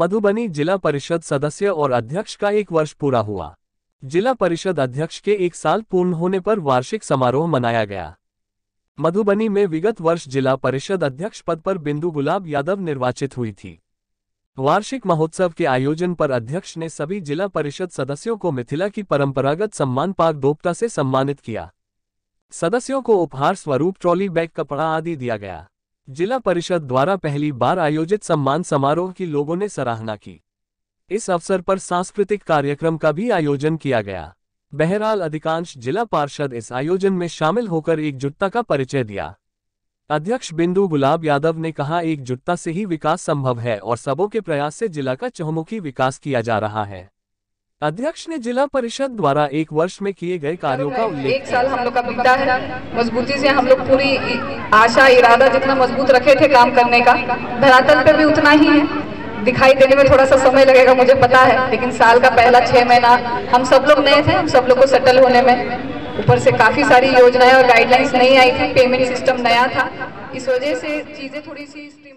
मधुबनी जिला परिषद सदस्य और अध्यक्ष का एक वर्ष पूरा हुआ जिला परिषद अध्यक्ष के एक साल पूर्ण होने पर वार्षिक समारोह मनाया गया मधुबनी में विगत वर्ष जिला परिषद अध्यक्ष पद पर बिंदु गुलाब यादव निर्वाचित हुई थी वार्षिक महोत्सव के आयोजन पर अध्यक्ष ने सभी जिला परिषद सदस्यों को मिथिला की परंपरागत सम्मान पाक दोपता से सम्मानित किया सदस्यों को उपहार स्वरूप ट्रॉली बैग कपड़ा आदि दिया गया जिला परिषद द्वारा पहली बार आयोजित सम्मान समारोह की लोगों ने सराहना की इस अवसर पर सांस्कृतिक कार्यक्रम का भी आयोजन किया गया बहरहाल अधिकांश जिला पार्षद इस आयोजन में शामिल होकर एकजुटता का परिचय दिया अध्यक्ष बिंदु गुलाब यादव ने कहा एकजुटता से ही विकास संभव है और सबों के प्रयास से जिला का चहुमुखी विकास किया जा रहा है अध्यक्ष ने जिला परिषद द्वारा एक वर्ष में किए गए कार्यों का उल्लेख एक साल हम लोग का बीता है मजबूती से हम लोग पूरी आशा इरादा जितना मजबूत रखे थे काम करने का धरातल पे भी उतना ही है दिखाई देने में थोड़ा सा समय लगेगा मुझे पता है लेकिन साल का पहला छह महीना हम सब लोग नए थे हम सब लोग को सेटल होने में ऊपर से काफी सारी योजनाएं और गाइडलाइंस नहीं आई थी पेमेंट सिस्टम नया था इस वजह से चीजें थोड़ी सी